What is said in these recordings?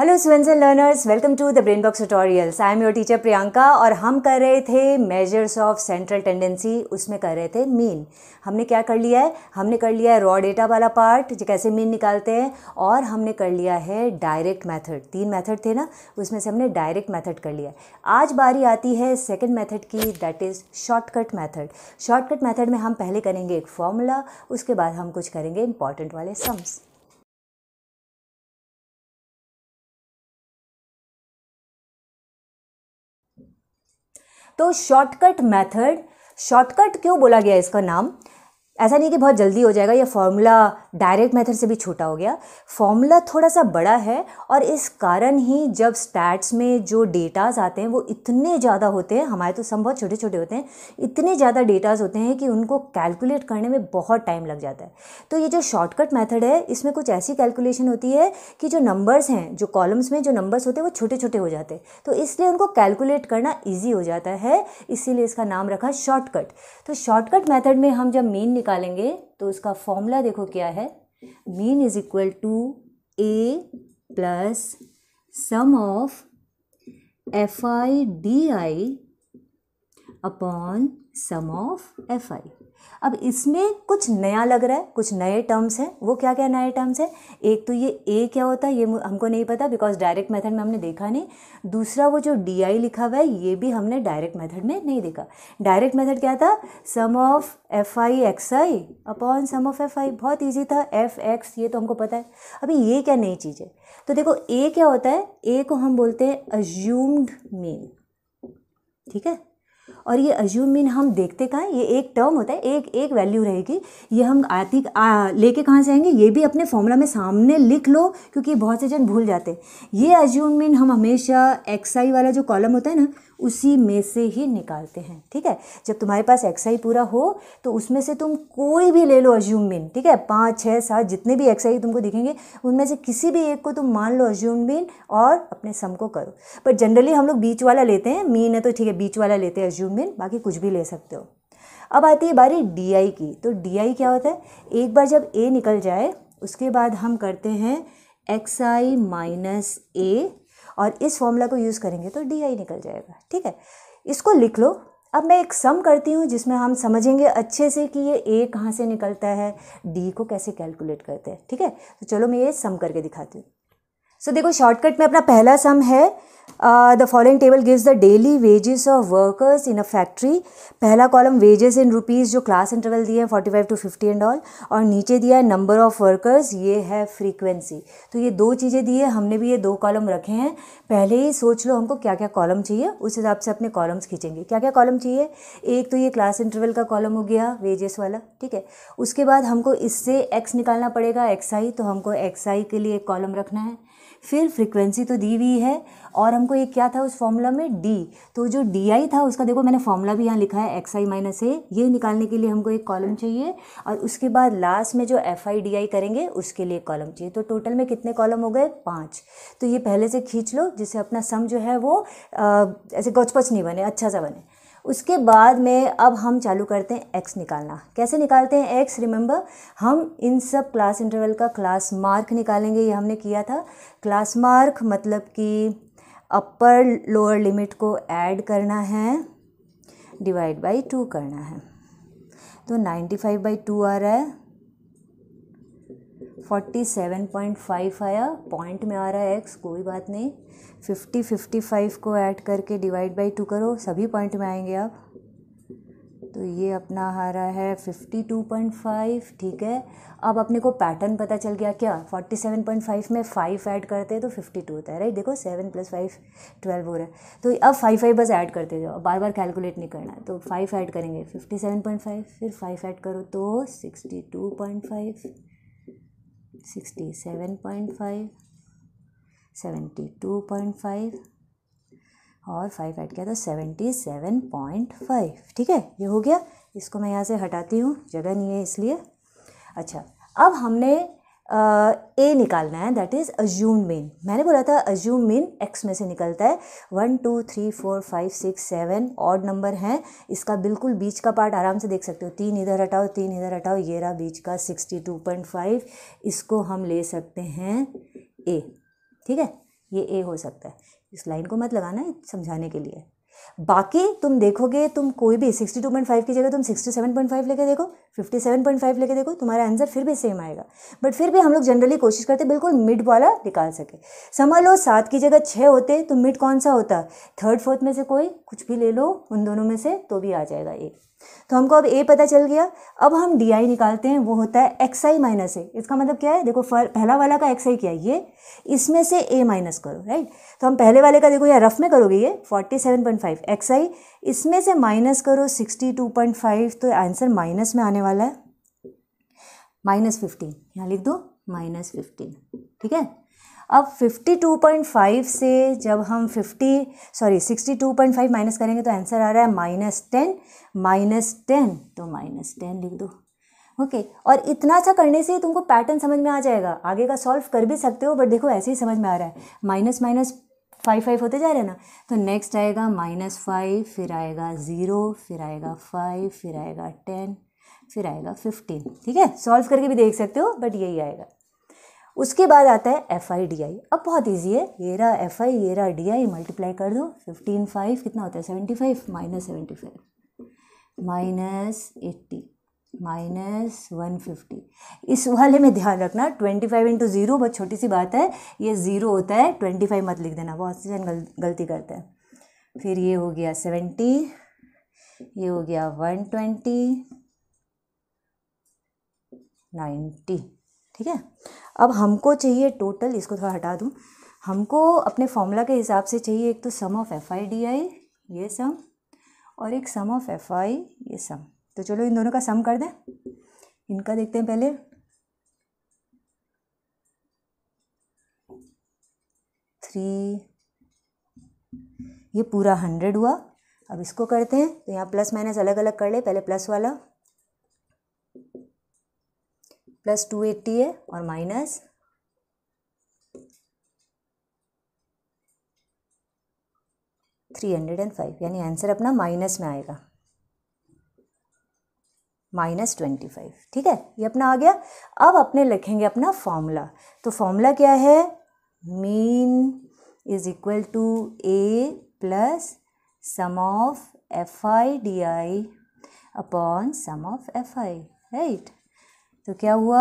Hello स्वेंस and learners welcome to the Brain Box tutorials I am your teacher Priyanka और हम कर रहे थे मेजर्स ऑफ सेंट्रल टेंडेंसी उसमें कर रहे थे मीन हमने क्या कर लिया है हमने कर लिया है रॉ डेटा वाला पार्ट जो कैसे मीन निकालते हैं और हमने कर लिया है डायरेक्ट मेथड तीन मेथड थे ना उसमें से हमने डायरेक्ट मेथड कर लिया आज बारी आती है सेकेंड मैथड की that is shortcut method shortcut method में हम पहले करेंगे एक फॉर्मूला उसके बाद हम कुछ करेंगे इंपॉर्टेंट वाले सम्स तो शॉर्टकट मेथड शॉर्टकट क्यों बोला गया इसका नाम ऐसा नहीं कि बहुत जल्दी हो जाएगा यह फॉर्मूला डायरेक्ट मेथड से भी छोटा हो गया फॉर्मूला थोड़ा सा बड़ा है और इस कारण ही जब स्टैट्स में जो डेटाज आते हैं वो इतने ज़्यादा होते हैं हमारे तो सम बहुत छोटे छोटे होते हैं इतने ज़्यादा डेटाज होते हैं कि उनको कैलकुलेट करने में बहुत टाइम लग जाता है तो ये जो शॉर्टकट मैथड है इसमें कुछ ऐसी कैलकुलेशन होती है कि जो नंबर्स हैं जो कॉलम्स में जो नंबर्स होते हैं वो छोटे छोटे हो जाते हैं तो इसलिए उनको कैलकुलेट करना ईजी हो जाता है इसीलिए इसका नाम रखा शॉर्टकट तो शॉर्टकट मैथड में हम जब मेन निकालेंगे तो इसका फॉर्मूला देखो क्या है mean is equal to A plus sum of F I D I upon sum of F I अब इसमें कुछ नया लग रहा है कुछ नए टर्म्स हैं वो क्या क्या नए टर्म्स हैं एक तो ये ए क्या होता है ये हमको नहीं पता बिकॉज डायरेक्ट मेथड में हमने देखा नहीं दूसरा वो जो डी आई लिखा हुआ है ये भी हमने डायरेक्ट मेथड में नहीं देखा डायरेक्ट मेथड क्या था sum of F I X I upon sum of F I बहुत ईजी था एफ एक्स ये तो हमको पता है अभी ये क्या नई चीज़ है तो देखो ए क्या होता है ए को हम बोलते हैं अज्यूम्ड मीन ठीक है और ये अज्यूम मीन हम देखते कहाँ ये एक टर्म होता है एक एक वैल्यू रहेगी ये हम आती लेके कहाँ से आएंगे ये भी अपने फॉर्मूला में सामने लिख लो क्योंकि बहुत से जन भूल जाते ये अज्यूम मीन हम हमेशा एक्स आई वाला जो कॉलम होता है ना उसी में से ही निकालते हैं ठीक है जब तुम्हारे पास एक्स आई पूरा हो तो उसमें से तुम कोई भी ले लो अज्यूम ठीक है पाँच छः सात जितने भी एक्स आई तुमको दिखेंगे उनमें से किसी भी एक को तुम मान लो अज्यूम बिन और अपने सम को करो बट जनरली हम लोग बीच वाला लेते हैं मीन है तो ठीक है बीच वाला लेते हैं अज्यूम बाकी कुछ भी ले सकते हो अब आती है बारी डी आई की तो डी आई क्या होता है एक बार जब ए निकल जाए उसके बाद हम करते हैं एक्स आई माइनस ए और इस फॉर्मूला को यूज़ करेंगे तो डी आई निकल जाएगा ठीक है इसको लिख लो अब मैं एक सम करती हूँ जिसमें हम समझेंगे अच्छे से कि ये ए कहाँ से निकलता है डी को कैसे कैलकुलेट करते हैं ठीक है तो चलो मैं ये सम करके दिखाती हूँ सो देखो शॉर्टकट में अपना पहला सम है the following table gives the daily wages of workers in a factory पहला कॉलम वेजेस इन रुपीज़ जो क्लास इंटरवल दिए हैं forty five to fifty and all और नीचे दिया है नंबर ऑफ वर्कर्स ये है फ्रीक्वेंसी तो ये दो चीज़ें दी है हमने भी ये दो कॉलम रखे हैं पहले ही सोच लो हमको क्या क्या कॉलम चाहिए उस हिसाब से अपने कॉलम्स खींचेंगे क्या क्या कॉलम चाहिए एक तो ये क्लास इंटरवल का कॉलम हो गया वेजेस वाला ठीक है उसके बाद हमको इससे एक्स निकालना पड़ेगा एक्स आई तो हमको एक्स आई के लिए एक कॉलम रखना है फिर फ्रीक्वेंसी तो दी हुई है और हमको एक क्या था उस फॉर्मूला में डी तो जो डी आई था उसका देखो मैंने फॉर्मूला भी यहाँ लिखा है एक्स आई माइनस ए ये निकालने के लिए हमको एक कॉलम चाहिए और उसके बाद लास्ट में जो एफ आई डी आई करेंगे उसके लिए कॉलम चाहिए तो टोटल में कितने कॉलम हो गए पाँच तो ये पहले से खींच लो जिससे अपना सम जो है वो आ, ऐसे गचपच नहीं बने अच्छा सा बने उसके बाद में अब हम चालू करते हैं एक्स निकालना कैसे निकालते हैं एक्स रिमेंबर हम इन सब क्लास इंटरवल का क्लास मार्क निकालेंगे ये हमने किया था क्लास मार्क मतलब कि अपर लोअर लिमिट को ऐड करना है डिवाइड बाई टू करना है तो नाइन्टी फाइव बाई टू आ रहा है फोर्टी सेवन पॉइंट फाइव आया पॉइंट में आ रहा है एक्स कोई बात नहीं फिफ्टी फिफ्टी फाइव को ऐड करके डिवाइड बाई टू करो सभी पॉइंट में आएंगे आप तो ये अपना आ रहा है फिफ्टी टू पॉइंट फाइव ठीक है अब अपने को पैटर्न पता चल गया क्या फोर्टी सेवन पॉइंट फाइव में फ़ाइव ऐड करते हैं तो फिफ्टी टू होता है राइट देखो सेवन प्लस फाइव ट्वेल्व हो रहा है तो अब फाइव फाइव बस ऐड करते जाओ बार बार कैलकुलेट नहीं करना तो फाइव ऐड करेंगे फिफ्टी सेवन पॉइंट फाइव फिर फाइव ऐड करो तो sixty two point five sixty seven point five seventy two point five और फाइव ऐड किया तो सेवेंटी सेवन पॉइंट फाइव ठीक है ये हो गया इसको मैं यहाँ से हटाती हूँ जगह नहीं है इसलिए अच्छा अब हमने ए निकालना है दैट इज़ अज्यूम मीन मैंने बोला था अज्यूम मीन एक्स में से निकलता है one two three four five six seven odd number हैं इसका बिल्कुल बीच का पार्ट आराम से देख सकते हो तीन इधर हटाओ तीन इधर हटाओ ये रहा बीच का सिक्सटी टू पॉइंट फाइव इसको हम ले सकते हैं ए ठीक है ये ए हो सकता है इस लाइन को मत लगाना समझाने के लिए बाकी तुम देखोगे तुम कोई भी 62.5 की जगह तुम 67.5 लेके देखो 57.5 लेके देखो तुम्हारा आंसर फिर भी सेम आएगा बट फिर भी हम लोग जनरली कोशिश करते बिल्कुल मिड वाला निकाल सके समझ लो सात की जगह छः होते तो मिड कौन सा होता थर्ड फोर्थ में से कोई कुछ भी ले लो उन दोनों में से तो भी आ जाएगा एक तो हमको अब ए पता चल गया अब हम डी आई निकालते हैं वो होता है एक्स आई माइनस ए इसका मतलब क्या है देखो फर, पहला वाला का एक्स आई क्या है ये इसमें से ए माइनस करो राइट तो हम पहले वाले का देखो यार रफ में करोगे ये forty seven point five x I इसमें से माइनस करो सिक्सटी टू पॉइंट फाइव तो आंसर माइनस में आने वाला है माइनस फिफ्टीन यहाँ लिख दो माइनस फिफ्टीन ठीक है अब 52.5 से जब हम 50 सॉरी 62.5 माइनस करेंगे तो आंसर आ रहा है माइनस टेन माइनस टेन तो माइनस टेन लिख दो ओके okay. और इतना सा अच्छा करने से तुमको पैटर्न समझ में आ जाएगा आगे का सॉल्व कर भी सकते हो बट देखो ऐसे ही समझ में आ रहा है माइनस माइनस फाइव फाइव होते जा रहे हैं ना तो नेक्स्ट आएगा माइनस फाइव फिर आएगा ज़ीरो फिर आएगा फाइव फिर आएगा टेन फिर आएगा फिफ्टीन ठीक है सॉल्व करके भी देख सकते हो बट यही आएगा उसके बाद आता है एफ आई डी आई अब बहुत ईजी है ये रहा एफ आई ये रहा डी आई मल्टीप्लाई कर दो फिफ्टीन फाइव कितना होता है seventy five minus seventy five minus eighty minus one fifty इस वाले में ध्यान रखना ट्वेंटी फाइव इंटू ज़ीरो बहुत छोटी सी बात है ये ज़ीरो होता है ट्वेंटी फाइव मत लिख देना बहुत से गल, गलती करते हैं फिर ये हो गया सेवेंटी ये हो गया वन ट्वेंटी नाइन्टी ठीक है अब हमको चाहिए टोटल इसको थोड़ा हटा दूँ हमको अपने फॉर्मूला के हिसाब से चाहिए एक तो sum of F I D i ये सम और एक सम ऑफ एफ आई ये सम तो चलो इन दोनों का सम कर दें इनका देखते हैं पहले थ्री ये पूरा हंड्रेड हुआ अब इसको करते हैं तो यहाँ प्लस माइनस अलग अलग कर ले पहले प्लस वाला प्लस टू एट्टी है और minus three hundred and five यानी आंसर अपना माइनस में आएगा माइनस ट्वेंटी फाइव ठीक है ये अपना आ गया अब अपने लिखेंगे अपना फॉर्मूला तो फॉर्मूला क्या है mean is equal to A plus sum of F I D I upon sum of F i right तो क्या हुआ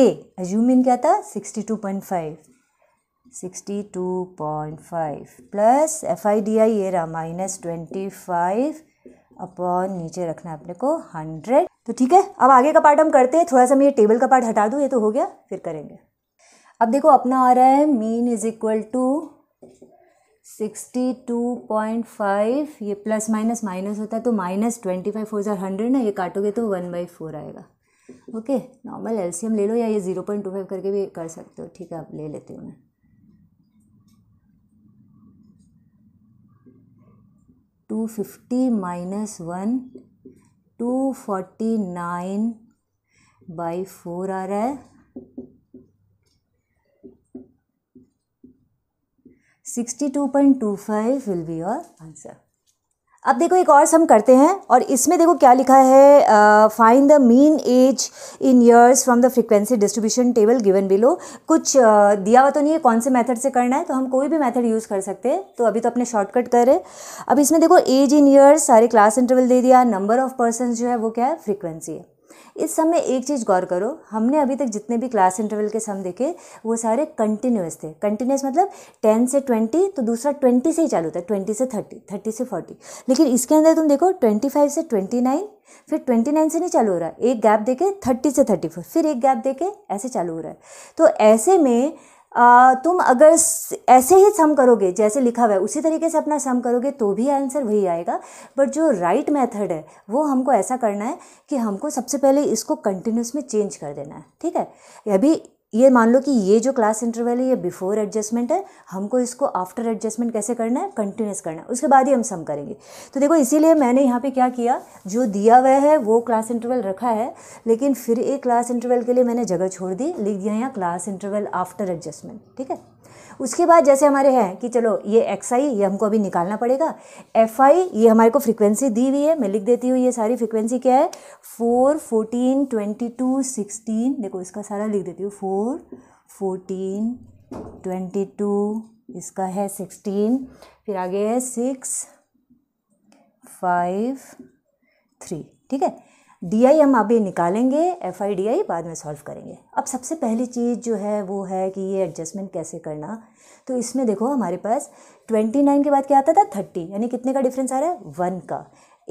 ए अज्यूम इन क्या था sixty two point five sixty two point five plus f I D i ये रहा minus twenty five upon नीचे रखना है अपने को हंड्रेड तो ठीक है अब आगे का पार्ट हम करते हैं थोड़ा सा मैं ये टेबल का पार्ट हटा दूँ ये तो हो गया फिर करेंगे अब देखो अपना आ रहा है mean is equal to sixty two point five ये प्लस माइनस माइनस होता है तो minus twenty five four hundred ना ये काटोगे तो वन बाई फोर आएगा ओके नॉर्मल एलसीएम ले लो या ये ज़ीरो पॉइंट टू फाइव करके भी कर सकते हो ठीक है आप ले लेती हूँ मैं two fifty minus one two forty nine by four आ रहा है sixty two point two five will be your answer अब देखो एक और सम करते हैं और इसमें देखो क्या लिखा है find the mean age in years from the frequency distribution table given below कुछ uh, दिया हुआ तो नहीं है कौन से मेथड से करना है तो हम कोई भी मेथड यूज़ कर सकते हैं तो अभी तो अपने शॉर्टकट कर रहे अब इसमें देखो एज इन ईयर्स सारे क्लास इंटरवल दे दिया नंबर ऑफ पर्सन जो है वो क्या है फ्रिक्वेंसी है इस समय एक चीज़ गौर करो हमने अभी तक जितने भी क्लास इंटरवल के सम देखे वो सारे कंटिन्यूस थे कंटिन्यूस मतलब टेन से ट्वेंटी तो दूसरा ट्वेंटी से ही चालू था ट्वेंटी से थर्टी थर्टी से फोर्टी लेकिन इसके अंदर तुम देखो ट्वेंटी फाइव से ट्वेंटी नाइन फिर ट्वेंटी नाइन से नहीं चालू हो रहा है एक गैप देके थर्टी से थर्टी फोर फिर एक गैप देके ऐसे चालू हो रहा है तो ऐसे में आ, तुम अगर ऐसे ही सम करोगे जैसे लिखा हुआ है उसी तरीके से अपना सम करोगे तो भी आंसर वही आएगा बट जो राइट मेथड है वो हमको ऐसा करना है कि हमको सबसे पहले इसको कंटिन्यूस में चेंज कर देना है ठीक है अभी ये मान लो कि ये जो क्लास इंटरवल है ये बिफोर एडजस्टमेंट है हमको इसको आफ्टर एडजस्टमेंट कैसे करना है कंटिन्यूस करना है उसके बाद ही हम सम करेंगे तो देखो इसीलिए मैंने यहाँ पे क्या किया जो दिया हुआ है वो क्लास इंटरवल रखा है लेकिन फिर एक क्लास इंटरवल के लिए मैंने जगह छोड़ दी लिख दिया यहाँ क्लास इंटरवल आफ्टर एडजस्टमेंट ठीक है उसके बाद जैसे हमारे हैं कि चलो ये एक्स आई ये हमको अभी निकालना पड़ेगा एफ आई ये हमारे को फ्रीक्वेंसी दी हुई है मैं लिख देती हूँ ये सारी फ्रीक्वेंसी क्या है four fourteen twenty two sixteen देखो इसका सारा लिख देती हूँ four four fourteen twenty two इसका है सिक्सटीन फिर आगे है सिक्स फाइव थ्री ठीक है डी आई हम अभी निकालेंगे एफ आई डी आई बाद में सॉल्व करेंगे अब सबसे पहली चीज़ जो है वो है कि ये एडजस्टमेंट कैसे करना तो इसमें देखो हमारे पास ट्वेंटी नाइन के बाद क्या आता था थर्टी यानी कितने का डिफरेंस आ रहा है वन का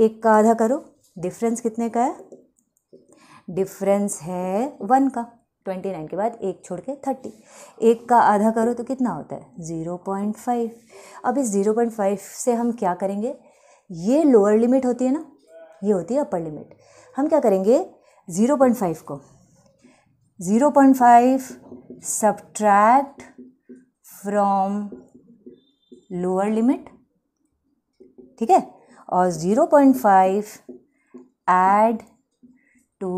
एक का आधा करो डिफरेंस कितने का है डिफरेंस है वन का ट्वेंटी नाइन के बाद एक छोड़ के थर्टी एक का आधा करो तो कितना होता है ज़ीरो पॉइंट फाइव अब इस ज़ीरो पॉइंट फाइव से हम क्या करेंगे ये लोअर लिमिट होती है ना ये होती है अपर लिमिट हम क्या करेंगे ज़ीरो पॉइंट फाइव को zero point five subtract from lower limit ठीक है और zero point five add to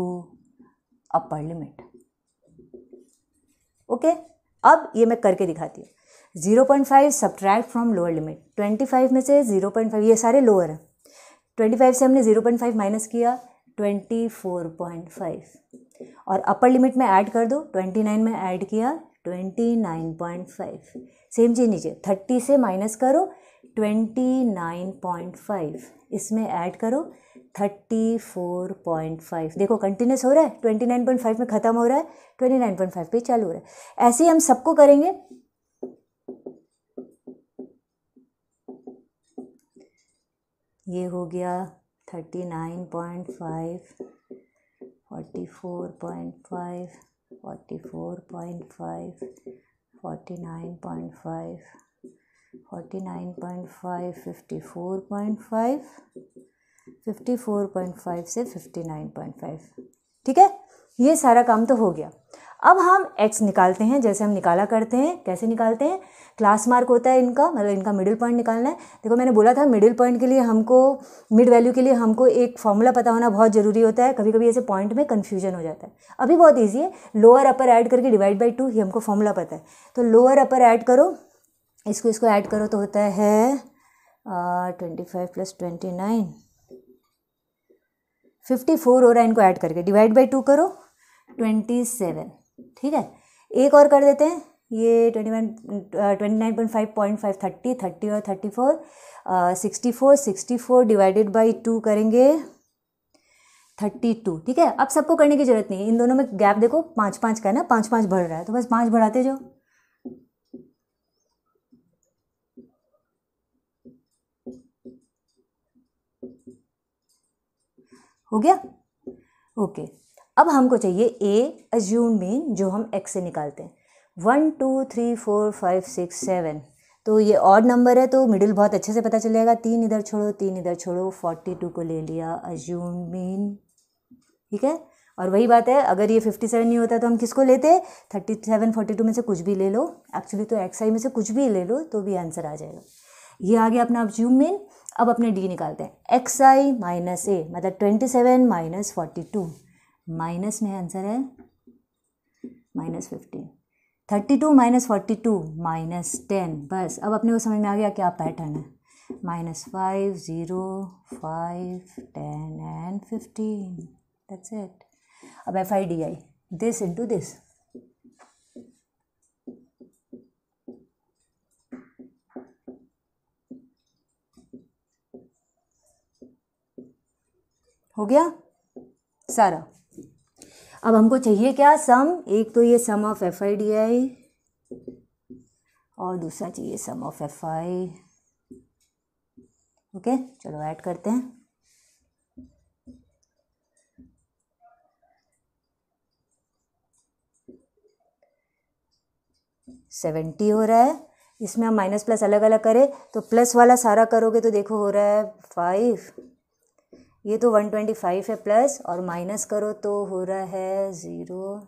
upper limit okay अब ये मैं करके दिखाती हूँ zero point five subtract from lower limit twenty five में से जीरो पॉइंट फाइव ये सारे लोअर हैं ट्वेंटी फाइव से हमने जीरो पॉइंट फाइव माइनस किया ट्वेंटी फोर पॉइंट फाइव और अपर लिमिट में ऐड कर दो ट्वेंटी नाइन में ऐड किया twenty nine point five same चीज़ नीचे थर्टी से माइनस करो ट्वेंटी नाइन पॉइंट फाइव इसमें ऐड करो थर्टी फोर पॉइंट फाइव देखो कंटिन्यूस हो रहा है ट्वेंटी नाइन पॉइंट फाइव में ख़त्म हो रहा है ट्वेंटी नाइन पॉइंट फाइव पे चालू हो रहा है ऐसे ही हम सबको करेंगे ये हो गया thirty nine point five forty four point five forty four point five forty nine point five forty nine point five fifty four point five fifty four point five से फिफ्टी नाइन पॉइंट फाइव ठीक है ये सारा काम तो हो गया अब हम x निकालते हैं जैसे हम निकाला करते हैं कैसे निकालते हैं क्लास मार्क होता है इनका मतलब इनका मिडिल पॉइंट निकालना है देखो मैंने बोला था मिडिल पॉइंट के लिए हमको मिड वैल्यू के लिए हमको एक फॉर्मूला पता होना बहुत ज़रूरी होता है कभी कभी ऐसे पॉइंट में कन्फ्यूजन हो जाता है अभी बहुत ईजी है लोअर अपर ऐड करके डिवाइड बाई टू ही हमको फॉर्मूला पता है तो लोअर अपर ऐड करो इसको इसको ऐड करो तो होता है twenty five plus twenty nine fifty four हो रहा है इनको ऐड करके डिवाइड बाई टू करो ट्वेंटी सेवन ठीक है एक और कर देते हैं ये twenty one twenty nine point five point five thirty thirty और thirty four sixty four sixty four divided by two करेंगे थर्टी टू ठीक है अब सबको करने की जरूरत नहीं है इन दोनों में गैप देखो पाँच पाँच का है ना पाँच पाँच बढ़ रहा है तो बस पाँच बढ़ाते जाओ हो गया ओके अब हमको चाहिए ए अज्यूम मीन जो हम एक्स से निकालते हैं one two three four five six seven तो ये ऑड नंबर है तो मिडिल बहुत अच्छे से पता चलेगा तीन इधर छोड़ो तीन इधर छोड़ो फोर्टी टू को ले लिया अज्यूम मीन ठीक है और वही बात है अगर ये फिफ्टी सेवन नहीं होता तो हम किसको लेते थर्टी सेवन फोर्टी टू में से कुछ भी ले लो एक्चुअली तो एक्स आई में से कुछ भी ले लो तो भी आंसर आ जाएगा ये आ गया अपना अब्ज्यूमिन अब अपने डी निकालते हैं एक्स आई माइनस ए मतलब twenty seven minus forty two minus में आंसर है minus fifteen thirty two minus forty two minus ten बस अब अपने को समझ में आ गया क्या पैटर्न है minus five zero five ten and fifteen that's it अब f I D i this into this हो गया सारा अब हमको चाहिए क्या सम एक तो ये sum of F I D i और दूसरा चाहिए sum of F i okay चलो ऐड करते हैं सेवेंटी हो रहा है इसमें हम माइनस प्लस अलग अलग करें तो प्लस वाला सारा करोगे तो देखो हो रहा है फाइव ये तो वन ट्वेंटी फाइव है प्लस और माइनस करो तो हो रहा है zero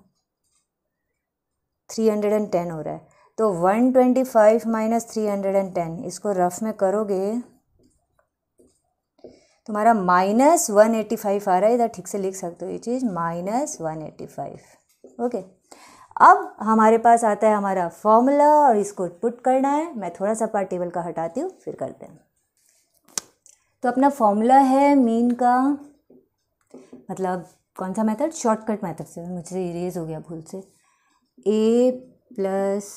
three hundred and ten हो रहा है तो one twenty five minus three hundred and ten इसको रफ में करोगे तुम्हारा माइनस वन फाइव आ रहा है इधर ठीक से लिख सकते हो ये चीज़ माइनस वन फाइव ओके अब हमारे पास आता है हमारा फॉर्मूला और इसको पुट करना है मैं थोड़ा सा पार्ट टेबल का हटाती हूँ फिर करते हैं तो अपना फॉर्मूला है मीन का मतलब कौन सा मेथड शॉर्टकट मेथड से मुझसे इरेज हो गया भूल से a plus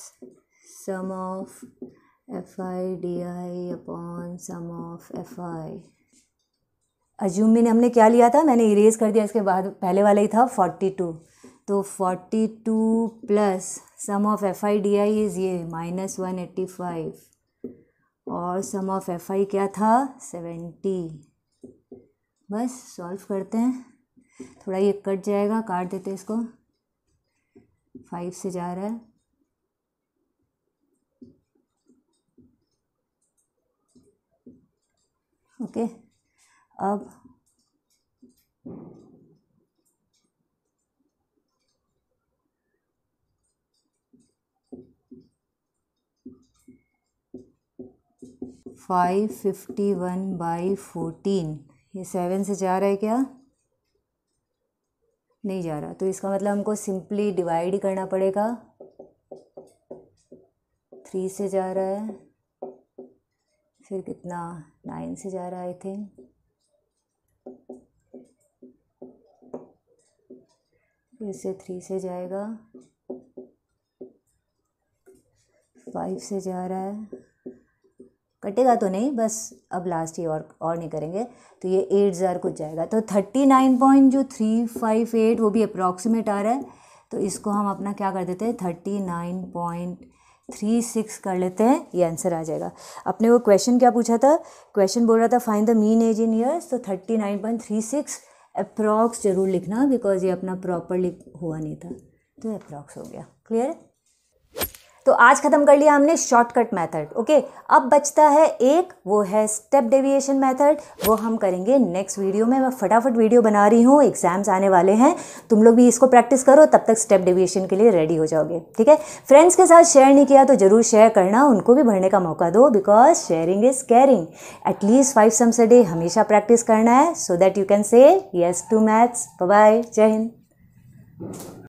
sum of F I D I upon sum of F i assume में हमने क्या लिया था मैंने इरेज कर दिया इसके बाद पहले वाला ही था फोर्टी टू तो forty two plus sum of F I D i is ये माइनस वन एट्टी फाइव और सम ऑफ एफ आई क्या था सेवेंटी बस सॉल्व करते हैं थोड़ा ये कट जाएगा काट देते इसको फाइव से जा रहा है ओके अब five fifty one by fourteen ये सेवन से जा रहा है क्या नहीं जा रहा तो इसका मतलब हमको सिंपली डिवाइड करना पड़ेगा थ्री से जा रहा है फिर कितना नाइन से जा रहा है आई थिंक फिर से थ्री से जाएगा फाइव से जा रहा है कटेगा तो नहीं बस अब लास्ट ये और और नहीं करेंगे तो ये एट हज़ार कुछ जाएगा तो थर्टी नाइन पॉइंट जो थ्री फाइव एट वो भी अप्रॉक्सीमेट आ रहा है तो इसको हम अपना क्या कर देते हैं thirty nine point three six कर लेते हैं ये आंसर आ जाएगा अपने वो क्वेश्चन क्या पूछा था क्वेश्चन बोल रहा था find the mean age in years तो thirty nine point three six approx जरूर लिखना बिकॉज ये अपना प्रॉपर लिख हुआ नहीं था तो अप्रॉक्स हो गया क्लियर है तो आज ख़त्म कर लिया हमने शॉर्टकट मेथड ओके अब बचता है एक वो है स्टेप डेविएशन मेथड वो हम करेंगे नेक्स्ट वीडियो में मैं फटाफट वीडियो बना रही हूँ एग्जाम्स आने वाले हैं तुम लोग भी इसको प्रैक्टिस करो तब तक स्टेप डेविएशन के लिए रेडी हो जाओगे ठीक है फ्रेंड्स के साथ शेयर नहीं किया तो ज़रूर शेयर करना उनको भी भरने का मौका दो because sharing is caring at least five sums a day हमेशा प्रैक्टिस करना है so that you can say yes to maths bye जय हिंद